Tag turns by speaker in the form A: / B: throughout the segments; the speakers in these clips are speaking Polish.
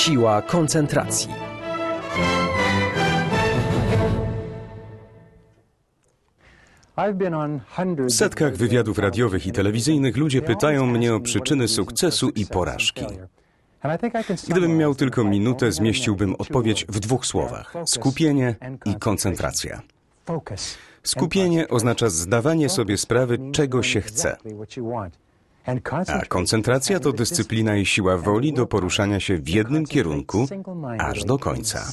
A: Siła koncentracji.
B: W setkach wywiadów radiowych i telewizyjnych ludzie pytają mnie o przyczyny sukcesu i porażki. Gdybym miał tylko minutę, zmieściłbym odpowiedź w dwóch słowach: skupienie i koncentracja. Skupienie oznacza zdawanie sobie sprawy, czego się chce. A koncentracja to dyscyplina i siła woli do poruszania się w jednym kierunku
A: aż do końca.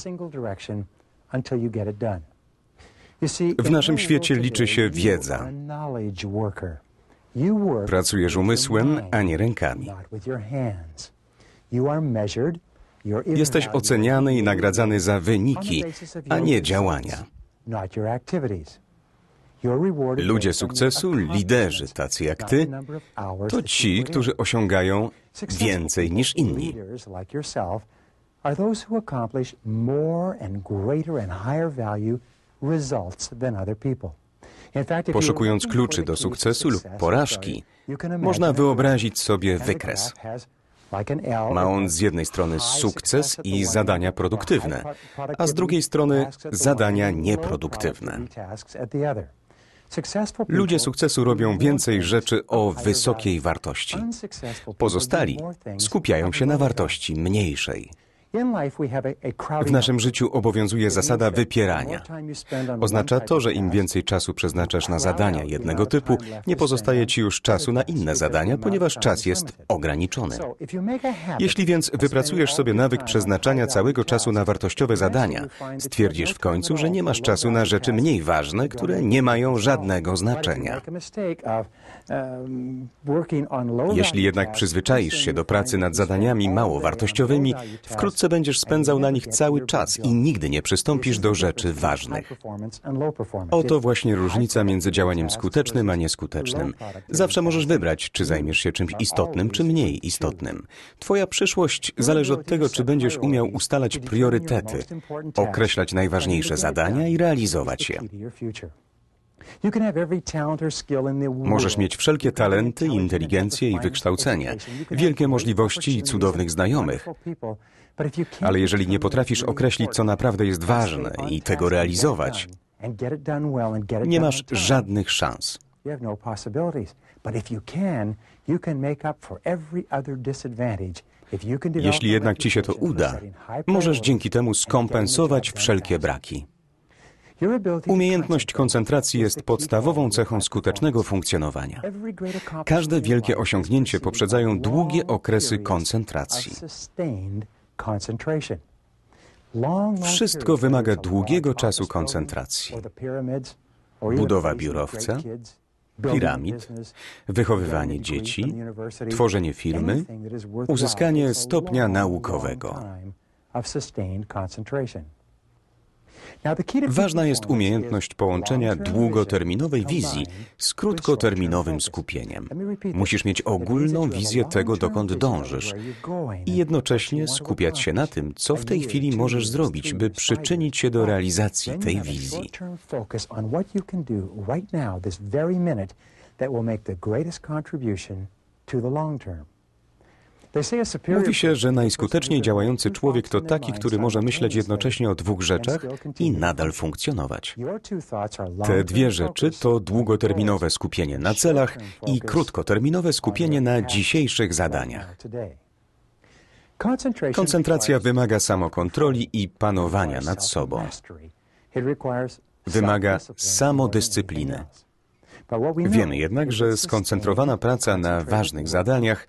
A: W naszym świecie liczy się wiedza.
B: Pracujesz umysłem, a nie rękami. Jesteś oceniany i nagradzany za wyniki, a nie działania. Ludzie sukcesu, liderzy tacy jak ty, to ci, którzy osiągają więcej niż inni.
A: Poszukując kluczy do sukcesu lub porażki, można
B: wyobrazić sobie wykres. Ma on z jednej strony sukces i zadania produktywne, a z drugiej strony zadania nieproduktywne. Ludzie sukcesu robią więcej rzeczy o wysokiej wartości.
A: Pozostali
B: skupiają się na wartości mniejszej. W naszym życiu obowiązuje zasada wypierania.
A: Oznacza to, że
B: im więcej czasu przeznaczasz na zadania jednego typu, nie pozostaje ci już czasu na inne zadania, ponieważ czas jest ograniczony. Jeśli więc wypracujesz sobie nawyk przeznaczania całego czasu na wartościowe zadania, stwierdzisz w końcu, że nie masz czasu na rzeczy mniej ważne, które nie mają żadnego znaczenia. Jeśli jednak przyzwyczaisz się do pracy nad zadaniami mało wartościowymi, wkrótce wkrótce będziesz spędzał na nich cały czas i nigdy nie przystąpisz do rzeczy ważnych. Oto właśnie różnica między działaniem skutecznym a nieskutecznym. Zawsze możesz wybrać, czy zajmiesz się czymś istotnym, czy mniej istotnym. Twoja przyszłość zależy od tego, czy będziesz umiał ustalać priorytety, określać najważniejsze zadania i realizować je. Możesz mieć wszelkie talenty, inteligencję i wykształcenie, wielkie możliwości i cudownych znajomych. Ale jeżeli nie potrafisz określić, co naprawdę jest ważne i tego realizować, nie masz żadnych szans.
A: No Jeśli
B: jednak ci się to uda, możesz dzięki temu skompensować wszelkie braki. Umiejętność koncentracji jest podstawową cechą skutecznego funkcjonowania. Każde wielkie osiągnięcie poprzedzają długie okresy koncentracji. Wszystko wymaga długiego czasu koncentracji.
A: Budowa biurowca, piramid, wychowywanie dzieci, tworzenie firmy, uzyskanie stopnia naukowego.
B: Ważna jest umiejętność połączenia długoterminowej wizji z krótkoterminowym skupieniem. Musisz mieć ogólną wizję tego, dokąd dążysz i jednocześnie skupiać się na tym, co w tej chwili możesz zrobić, by przyczynić się do realizacji tej wizji.
A: That will make the greatest contribution to the long term.
B: Mówi się, że najskuteczniej działający człowiek to taki, który może myśleć jednocześnie o dwóch rzeczach i nadal funkcjonować.
A: Te dwie rzeczy
B: to długoterminowe skupienie na celach i krótkoterminowe skupienie na dzisiejszych zadaniach. Koncentracja wymaga samokontroli i panowania nad sobą. Wymaga samodyscypliny. Wiemy jednak, że skoncentrowana praca na ważnych zadaniach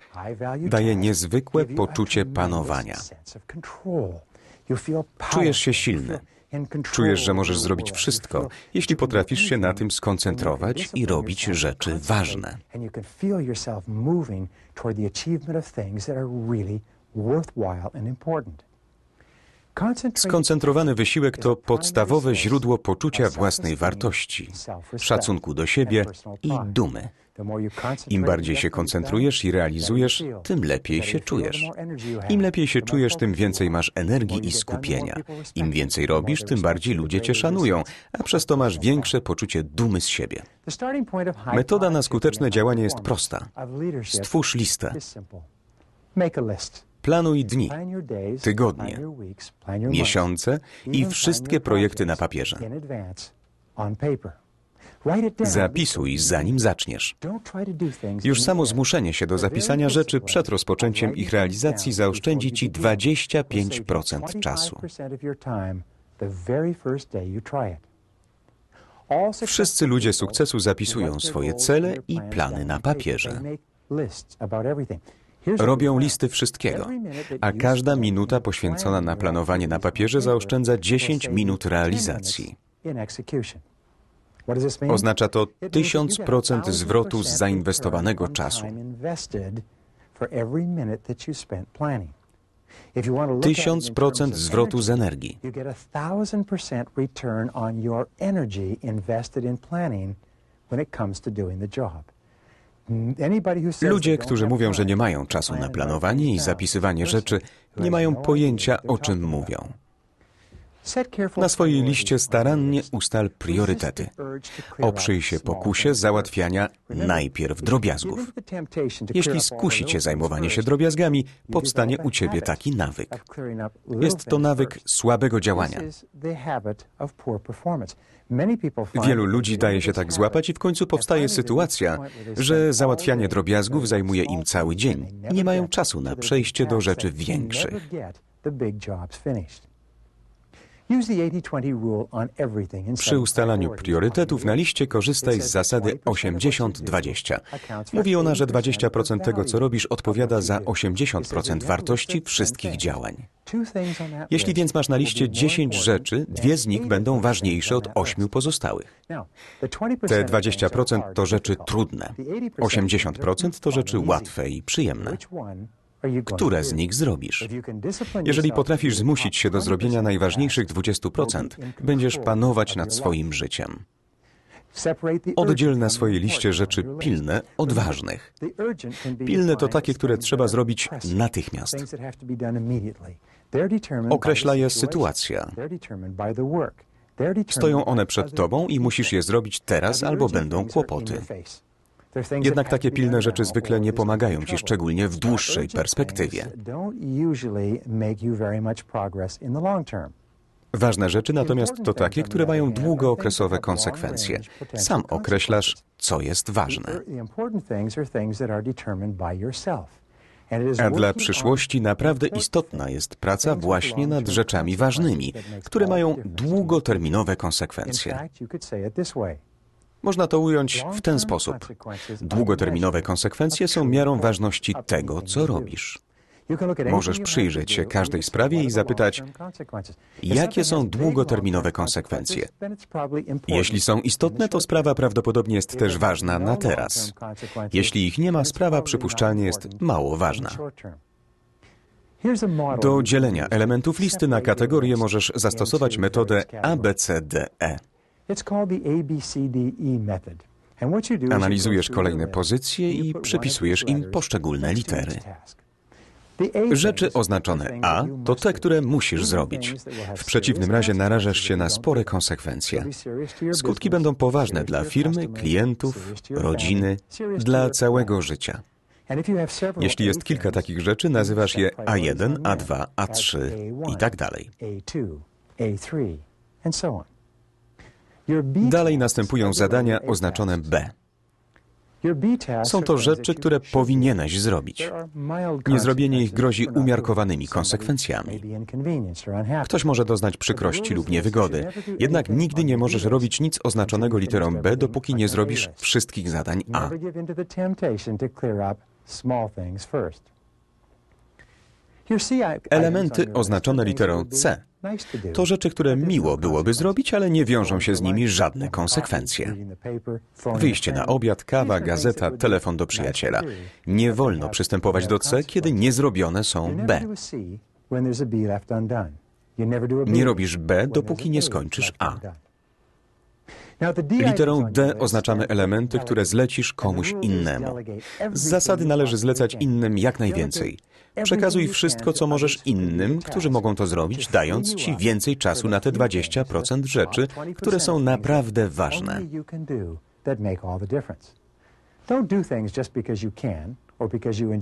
B: daje niezwykłe poczucie panowania. Czujesz się silny. Czujesz, że możesz zrobić wszystko, jeśli potrafisz się na tym skoncentrować i robić rzeczy ważne.
A: worthwhile and important.
B: Skoncentrowany wysiłek to podstawowe źródło poczucia własnej wartości, szacunku do siebie i dumy. Im bardziej się koncentrujesz i realizujesz, tym lepiej się czujesz. Im lepiej się czujesz, tym więcej masz energii i skupienia. Im więcej robisz, tym bardziej ludzie cię szanują, a przez to masz większe poczucie dumy z siebie.
A: Metoda na skuteczne działanie jest prosta. Stwórz listę. Make a list.
B: Planuj dni, tygodnie, miesiące i wszystkie projekty na papierze. Zapisuj, zanim zaczniesz. Już samo zmuszenie się do zapisania rzeczy przed rozpoczęciem ich realizacji zaoszczędzi Ci 25% czasu. Wszyscy ludzie sukcesu zapisują swoje cele i plany na papierze. Robią listy wszystkiego, a każda minuta poświęcona na planowanie na papierze zaoszczędza 10 minut realizacji.
A: Oznacza to 1000% zwrotu z
B: zainwestowanego czasu.
A: 1000% zwrotu z energii. when it comes to doing the job.
B: Ludzie, którzy mówią, że nie mają czasu na planowanie i zapisywanie rzeczy, nie mają pojęcia, o czym mówią. Na swojej liście starannie ustal priorytety. Oprzyj się pokusie załatwiania najpierw drobiazgów.
A: Jeśli skusi cię
B: zajmowanie się drobiazgami, powstanie u ciebie taki nawyk.
A: Jest to nawyk słabego działania. Wielu
B: ludzi daje się tak złapać i w końcu powstaje sytuacja, że załatwianie drobiazgów zajmuje im cały dzień. Nie mają czasu na przejście do rzeczy większych.
A: Przy ustalaniu
B: priorytetów na liście korzystaj z zasady 80-20. Mówi ona, że 20% tego, co robisz, odpowiada za 80% wartości wszystkich działań.
A: Jeśli więc masz na liście 10
B: rzeczy, dwie z nich będą ważniejsze od 8 pozostałych.
A: Te 20% to rzeczy
B: trudne, 80% to rzeczy łatwe i przyjemne
A: które z nich zrobisz. Jeżeli potrafisz
B: zmusić się do zrobienia najważniejszych 20%, będziesz panować nad swoim życiem.
A: Oddziel na swojej liście rzeczy pilne
B: od ważnych.
A: Pilne to takie,
B: które trzeba zrobić natychmiast.
A: Określa je sytuacja. Stoją
B: one przed tobą i musisz je zrobić teraz, albo będą kłopoty. Jednak takie pilne rzeczy zwykle nie pomagają ci, szczególnie w dłuższej perspektywie. Ważne rzeczy natomiast to takie, które mają długookresowe konsekwencje. Sam określasz, co jest ważne.
A: A dla przyszłości
B: naprawdę istotna jest praca właśnie nad rzeczami ważnymi, które mają długoterminowe konsekwencje.
A: Można to ująć w ten sposób.
B: Długoterminowe konsekwencje są miarą ważności tego, co robisz.
A: Możesz przyjrzeć
B: się każdej sprawie i zapytać, jakie są długoterminowe konsekwencje. Jeśli są istotne, to sprawa prawdopodobnie jest też ważna no na teraz. Jeśli ich nie ma, sprawa przypuszczalnie jest mało ważna. Do dzielenia elementów listy na kategorie możesz zastosować metodę ABCDE. Analizujesz kolejne pozycje i przypisujesz im poszczególne litery. Rzeczy oznaczone A to te, które musisz zrobić. W przeciwnym razie narażasz się na spore konsekwencje. Skutki będą poważne dla firmy, klientów, rodziny, dla całego życia. Jeśli jest kilka takich rzeczy, nazywasz je A1, A2, A3 i tak dalej.
A: A2, A3, and so on.
B: Dalej następują zadania oznaczone B.
A: Są to rzeczy, które
B: powinieneś zrobić. Niezrobienie ich grozi umiarkowanymi konsekwencjami. Ktoś może doznać przykrości lub niewygody, jednak nigdy nie możesz robić nic oznaczonego literą B, dopóki nie zrobisz wszystkich zadań A.
A: Elementy
B: oznaczone literą C to rzeczy, które miło byłoby zrobić, ale nie wiążą się z nimi żadne konsekwencje. Wyjście na obiad, kawa, gazeta, telefon do przyjaciela. Nie wolno przystępować do C, kiedy niezrobione są B. Nie robisz B, dopóki nie skończysz A. Literą D oznaczamy elementy, które zlecisz komuś innemu. Z zasady należy zlecać innym jak najwięcej. Przekazuj wszystko, co możesz innym, którzy mogą to zrobić, dając ci więcej czasu na te 20% rzeczy, które są naprawdę ważne.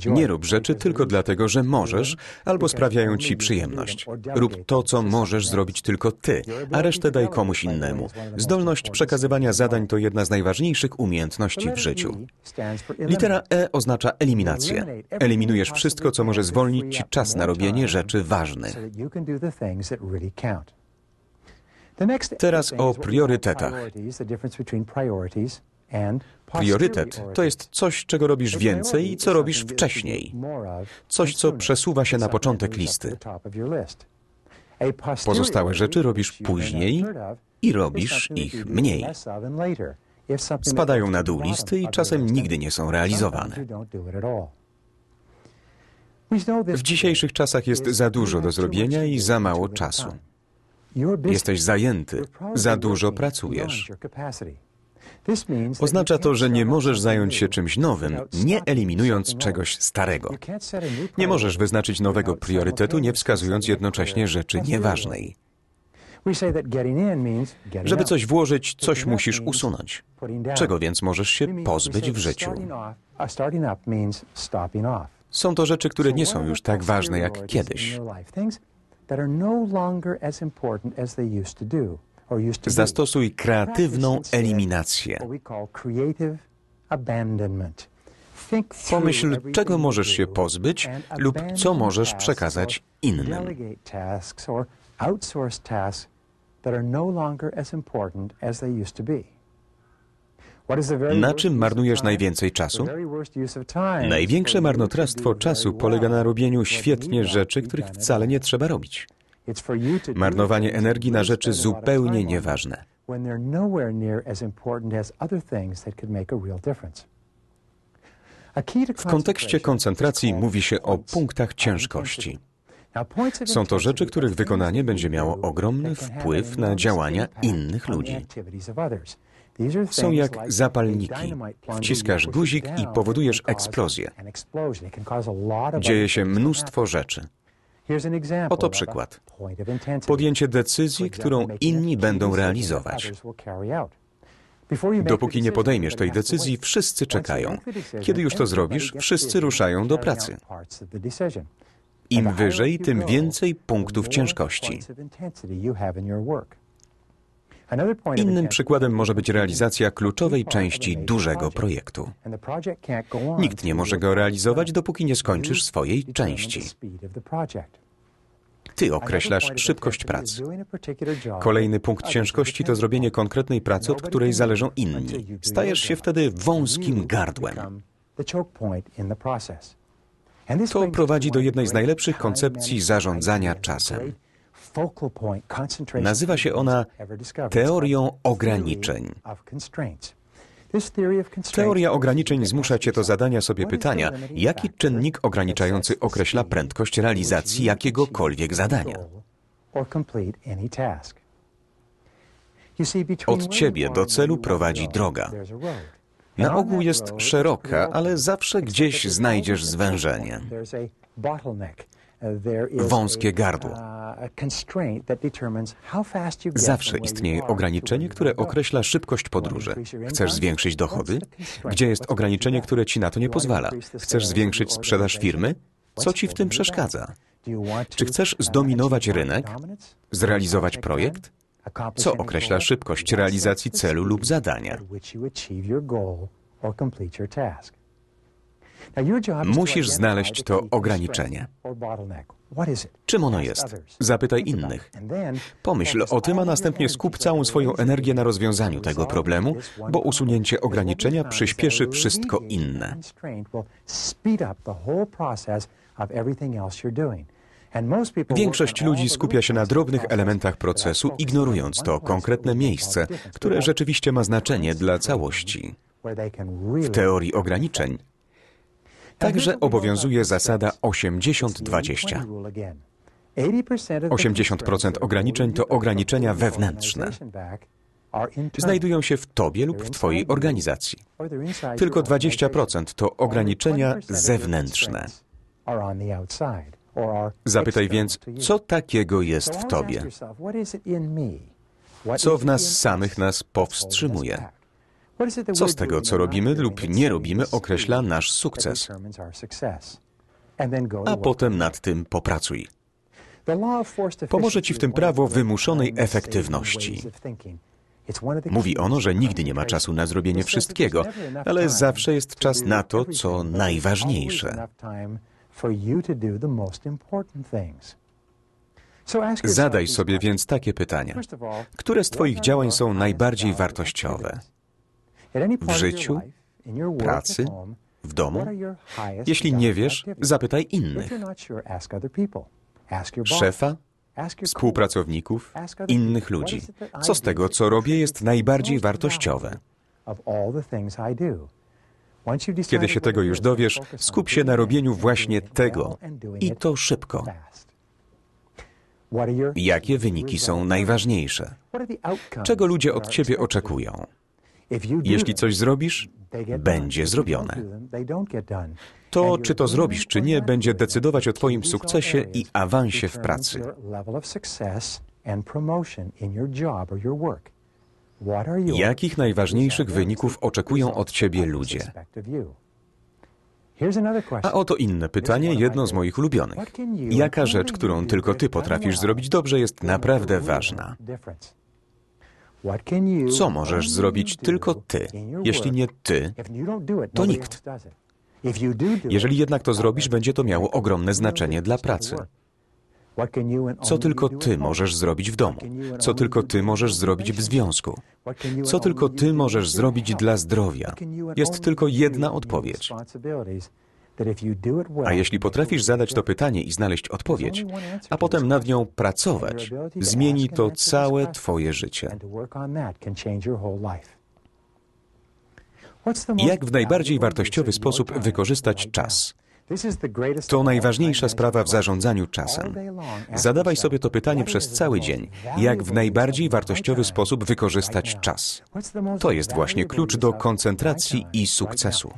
B: Nie rób rzeczy tylko dlatego, że możesz, albo sprawiają ci przyjemność. Rób to, co możesz zrobić tylko ty, a resztę daj komuś innemu. Zdolność przekazywania zadań to jedna z najważniejszych umiejętności w życiu. Litera E oznacza eliminację. Eliminujesz wszystko, co może zwolnić ci czas na robienie rzeczy ważnych.
A: Teraz o priorytetach. Priorytet to jest coś, czego
B: robisz więcej i co robisz wcześniej. Coś, co przesuwa się na początek listy. Pozostałe rzeczy robisz później i robisz ich mniej.
A: Spadają na dół listy i czasem
B: nigdy nie są realizowane. W dzisiejszych czasach jest za dużo do zrobienia i za mało czasu. Jesteś zajęty, za dużo pracujesz. Oznacza to, że nie możesz zająć się czymś nowym, nie eliminując czegoś starego. Nie możesz wyznaczyć nowego priorytetu, nie wskazując jednocześnie rzeczy nieważnej.
A: Żeby coś włożyć, coś
B: musisz usunąć. Czego więc możesz się pozbyć w życiu? Są to rzeczy, które nie są już tak ważne jak kiedyś.
A: That are no longer as important as they used to do. Zastosuj
B: kreatywną eliminację.
A: Pomyśl, czego możesz się
B: pozbyć lub co możesz przekazać innym.
A: No na czym marnujesz
B: najwięcej czasu? Największe marnotrawstwo czasu polega na robieniu świetnie rzeczy, których wcale nie trzeba robić.
A: Marnowanie energii na rzeczy zupełnie
B: nieważne. W kontekście koncentracji mówi się o punktach ciężkości. Są to rzeczy, których wykonanie będzie miało ogromny wpływ na działania innych ludzi.
A: Są jak zapalniki. Wciskasz guzik i powodujesz eksplozję. Dzieje się mnóstwo rzeczy. Oto przykład.
B: Podjęcie decyzji, którą inni będą realizować.
A: Dopóki nie podejmiesz tej decyzji,
B: wszyscy czekają. Kiedy już to zrobisz, wszyscy ruszają do pracy.
A: Im wyżej, tym więcej punktów ciężkości. Innym przykładem może
B: być realizacja kluczowej części dużego projektu. Nikt nie może go realizować, dopóki nie skończysz swojej części. Ty określasz szybkość pracy. Kolejny punkt ciężkości to zrobienie konkretnej pracy, od której zależą inni. Stajesz się wtedy wąskim gardłem. To prowadzi do jednej z najlepszych koncepcji zarządzania czasem.
A: Nazywa się ona
B: teorią ograniczeń. Teoria ograniczeń zmusza cię do zadania sobie pytania, jaki czynnik ograniczający określa prędkość realizacji jakiegokolwiek zadania. Od ciebie do celu prowadzi droga. Na ogół jest szeroka, ale zawsze gdzieś znajdziesz zwężenie,
A: wąskie gardło. Zawsze istnieje
B: ograniczenie, które określa szybkość podróży. Chcesz zwiększyć dochody? Gdzie jest ograniczenie, które ci na to nie pozwala? Chcesz zwiększyć sprzedaż firmy? Co ci w tym przeszkadza? Czy chcesz zdominować rynek? Zrealizować projekt?
A: Co określa
B: szybkość realizacji celu lub
A: zadania? Musisz znaleźć to ograniczenie. Czym ona jest?
B: Zapytaj innych. Pomyśl o tym, a następnie skup całą swoją energię na rozwiązaniu tego problemu, bo usunięcie ograniczenia przyspieszy wszystko inne.
A: Większość ludzi
B: skupia się na drobnych elementach procesu, ignorując to konkretne miejsce, które rzeczywiście ma znaczenie dla całości. W teorii ograniczeń Także obowiązuje zasada 80-20.
A: 80%
B: ograniczeń to ograniczenia wewnętrzne. Znajdują się w Tobie lub w Twojej organizacji.
A: Tylko 20%
B: to ograniczenia zewnętrzne. Zapytaj więc, co takiego jest w Tobie? Co w nas samych nas powstrzymuje?
A: Co z tego, co robimy
B: lub nie robimy, określa nasz sukces. A potem nad tym popracuj.
A: Pomoże ci w tym prawo wymuszonej efektywności. Mówi ono, że
B: nigdy nie ma czasu na zrobienie wszystkiego, ale zawsze jest czas na to, co najważniejsze. Zadaj sobie więc takie pytania.
A: Które z Twoich działań
B: są najbardziej wartościowe?
A: w życiu, pracy,
B: w domu? Jeśli nie wiesz, zapytaj innych. Szefa, współpracowników, innych ludzi. Co z tego, co robię, jest najbardziej wartościowe? Kiedy się tego już dowiesz, skup się na robieniu właśnie tego
A: i to szybko.
B: Jakie wyniki są najważniejsze?
A: Czego ludzie od ciebie
B: oczekują? Jeśli coś zrobisz, będzie zrobione.
A: To, czy to zrobisz, czy
B: nie, będzie decydować o Twoim sukcesie i awansie w pracy. Jakich najważniejszych wyników oczekują od Ciebie ludzie? A oto inne pytanie, jedno z moich ulubionych.
A: Jaka rzecz, którą tylko Ty potrafisz zrobić dobrze, jest naprawdę ważna?
B: Co możesz zrobić tylko ty? Jeśli nie ty, to nikt. Jeżeli jednak to zrobisz, będzie to miało ogromne znaczenie dla pracy. Co tylko ty możesz zrobić w domu, co tylko ty możesz zrobić w związku, co tylko ty możesz zrobić dla zdrowia. Jest tylko jedna odpowiedź. A jeśli potrafisz zadać to pytanie i znaleźć odpowiedź, a potem nad nią pracować, zmieni to całe Twoje życie. Jak w najbardziej wartościowy sposób wykorzystać czas? To najważniejsza sprawa w zarządzaniu czasem. Zadawaj sobie to pytanie przez cały dzień, jak w najbardziej wartościowy sposób wykorzystać czas. To jest właśnie klucz do koncentracji i sukcesu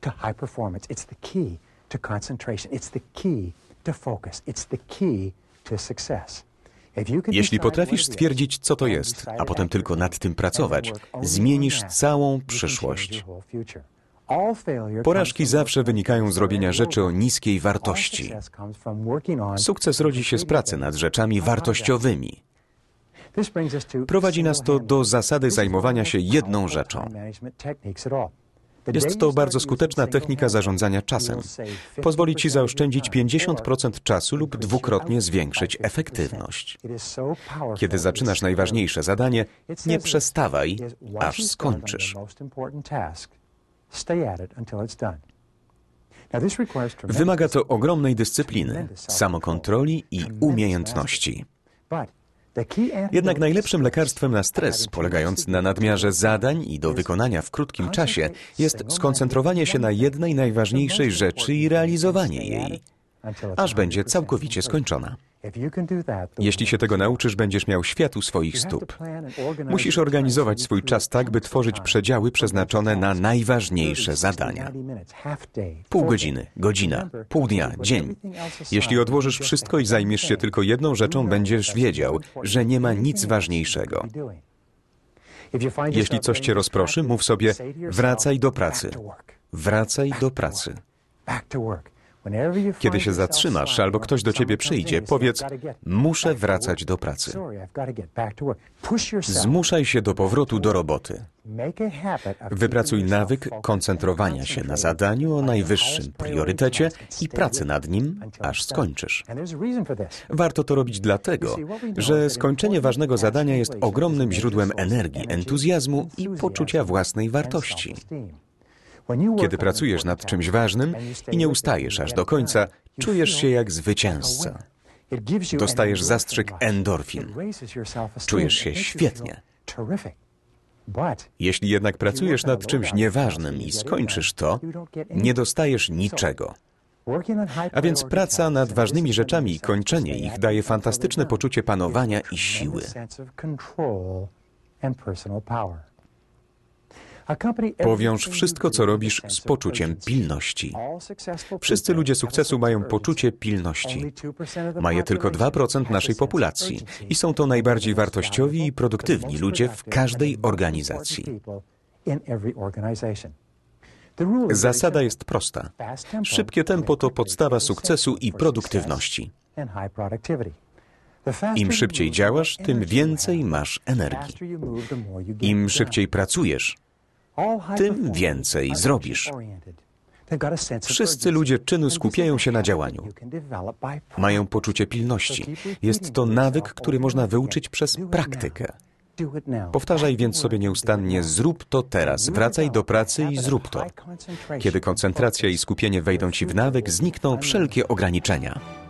A: to high performance. It's the key to concentration. It's the key to focus. It's the key to success. Jeśli potrafisz stwierdzić, co to jest, a potem tylko nad tym pracować, zmienisz całą przyszłość. Porażki
B: zawsze wynikają z robienia rzeczy o niskiej wartości.
A: Sukces rodzi
B: się z pracy nad rzeczami wartościowymi. Prowadzi nas to do zasady zajmowania się jedną rzeczą.
A: Jest to bardzo skuteczna technika zarządzania czasem. Pozwoli Ci zaoszczędzić 50%
B: czasu lub dwukrotnie zwiększyć efektywność.
A: Kiedy zaczynasz najważniejsze
B: zadanie, nie przestawaj, aż skończysz. Wymaga to ogromnej dyscypliny, samokontroli i umiejętności. Jednak najlepszym lekarstwem na stres, polegający na nadmiarze zadań i do wykonania w krótkim czasie, jest skoncentrowanie się na jednej najważniejszej rzeczy i realizowanie jej aż będzie całkowicie skończona. Jeśli się tego nauczysz, będziesz miał świat u swoich stóp. Musisz organizować swój czas tak, by tworzyć przedziały przeznaczone na najważniejsze zadania. Pół godziny, godzina, pół dnia, dzień. Jeśli odłożysz wszystko i zajmiesz się tylko jedną rzeczą, będziesz wiedział, że nie ma nic ważniejszego.
A: Jeśli coś cię rozproszy,
B: mów sobie: wracaj do pracy. Wracaj do pracy. Back to work. Kiedy się zatrzymasz albo ktoś do ciebie przyjdzie, powiedz: Muszę wracać do pracy. Zmuszaj się do powrotu do roboty. Wypracuj nawyk koncentrowania się na zadaniu o najwyższym priorytecie i pracy nad nim, aż skończysz. Warto to robić dlatego, że skończenie ważnego zadania jest ogromnym źródłem energii, entuzjazmu i poczucia własnej wartości. Kiedy pracujesz nad czymś ważnym i nie ustajesz aż do końca, czujesz się jak zwycięzca.
A: Dostajesz zastrzyk
B: endorfin. Czujesz się świetnie. Jeśli jednak pracujesz nad czymś nieważnym i skończysz to, nie dostajesz niczego.
A: A więc praca
B: nad ważnymi rzeczami i kończenie ich daje fantastyczne poczucie panowania i siły.
A: Powiąż wszystko, co robisz, z poczuciem pilności. Wszyscy ludzie sukcesu mają poczucie pilności. Ma je tylko
B: 2% naszej populacji i są to najbardziej wartościowi i produktywni ludzie w każdej organizacji. Zasada jest prosta. Szybkie tempo to podstawa sukcesu i produktywności.
A: Im szybciej działasz, tym
B: więcej masz energii.
A: Im szybciej
B: pracujesz,
A: tym więcej zrobisz. Wszyscy
B: ludzie czynu skupiają się na działaniu. Mają poczucie pilności. Jest to nawyk, który można wyuczyć przez praktykę. Powtarzaj więc sobie nieustannie: zrób to teraz, wracaj do pracy i zrób to. Kiedy koncentracja i skupienie wejdą ci w nawyk, znikną wszelkie ograniczenia.